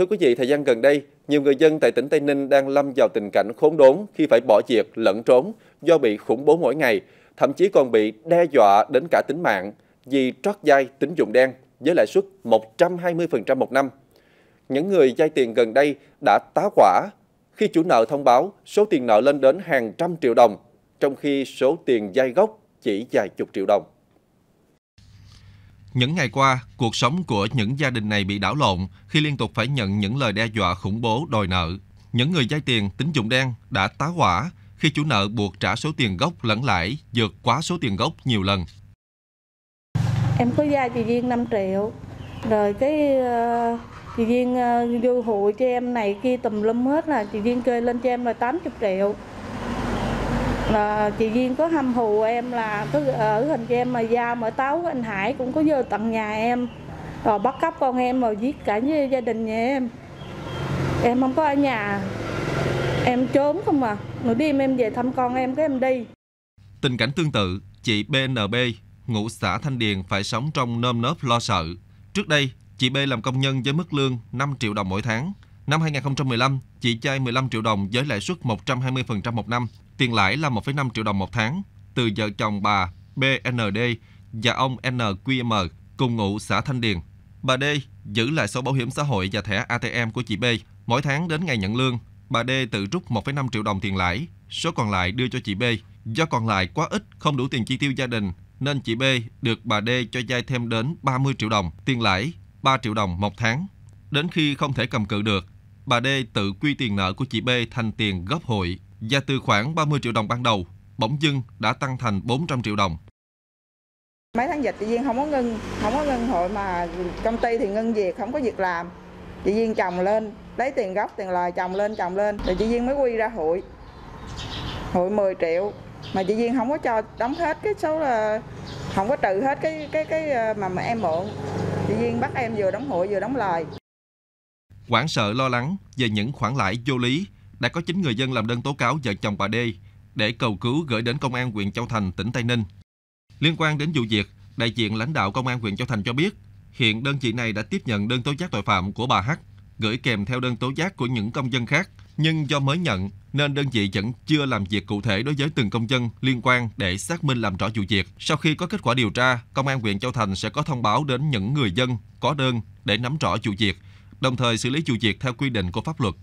Thưa quý vị, thời gian gần đây, nhiều người dân tại tỉnh Tây Ninh đang lâm vào tình cảnh khốn đốn khi phải bỏ việc lẫn trốn do bị khủng bố mỗi ngày, thậm chí còn bị đe dọa đến cả tính mạng vì trót dai tín dụng đen với lãi suất 120% một năm. Những người vay tiền gần đây đã tá quả khi chủ nợ thông báo số tiền nợ lên đến hàng trăm triệu đồng, trong khi số tiền vay gốc chỉ vài chục triệu đồng. Những ngày qua, cuộc sống của những gia đình này bị đảo lộn khi liên tục phải nhận những lời đe dọa khủng bố đòi nợ. Những người vay tiền tín dụng đen đã tá hỏa khi chủ nợ buộc trả số tiền gốc lẫn lãi vượt quá số tiền gốc nhiều lần. Em có vay chị Duyên 5 triệu, rồi cái ờ, chị Duyên uh, ờ, vô hụi cho em này kia tùm lum hết là chị Duyên kê lên cho em là 80 triệu là ờ, chị Duyên có hâm hù em là cứ ở ờ, hình cho em mà giao mở táo anh Hải cũng có vô tận nhà em rồi bắt cóc con em rồi giết cả với gia đình nhà em em không có ở nhà em trốn không à nửa đêm em về thăm con em cái em đi tình cảnh tương tự chị BNB ngụ xã Thanh Điền phải sống trong nơm nớp lo sợ trước đây chị B làm công nhân với mức lương 5 triệu đồng mỗi tháng Năm 2015, chị chơi 15 triệu đồng với lãi suất 120% một năm, tiền lãi là 1,5 triệu đồng một tháng từ vợ chồng bà BND và ông NQM cùng ngụ xã Thanh Điền. Bà D giữ lại số bảo hiểm xã hội và thẻ ATM của chị B. Mỗi tháng đến ngày nhận lương, bà D tự rút 1,5 triệu đồng tiền lãi, số còn lại đưa cho chị B. Do còn lại quá ít, không đủ tiền chi tiêu gia đình, nên chị B được bà D cho vay thêm đến 30 triệu đồng, tiền lãi 3 triệu đồng một tháng. Đến khi không thể cầm cự được, bà D tự quy tiền nợ của chị B thành tiền góp hội và từ khoảng 30 triệu đồng ban đầu, bỗng dưng đã tăng thành 400 triệu đồng. Mấy tháng dịch chị Duyên không có ngân, không có ngân hội mà công ty thì ngân việc, không có việc làm. Chị Duyên chồng lên, lấy tiền gốc, tiền lời chồng lên, chồng lên. Rồi chị Duyên mới quy ra hội, hội 10 triệu. Mà chị Duyên không có cho đóng hết cái số là không có trừ hết cái cái cái ờ, mà, mà em mượn. Chị Duyên bắt em vừa đóng hội vừa đóng lời. Quảng sợ lo lắng về những khoản lãi vô lý đã có chính người dân làm đơn tố cáo vợ chồng bà D để cầu cứu gửi đến Công an huyện Châu Thành, tỉnh Tây Ninh. Liên quan đến vụ việc, đại diện lãnh đạo Công an huyện Châu Thành cho biết, hiện đơn vị này đã tiếp nhận đơn tố giác tội phạm của bà H, gửi kèm theo đơn tố giác của những công dân khác, nhưng do mới nhận nên đơn vị vẫn chưa làm việc cụ thể đối với từng công dân liên quan để xác minh làm rõ vụ việc. Sau khi có kết quả điều tra, Công an huyện Châu Thành sẽ có thông báo đến những người dân có đơn để nắm rõ vụ việc đồng thời xử lý vụ việc theo quy định của pháp luật.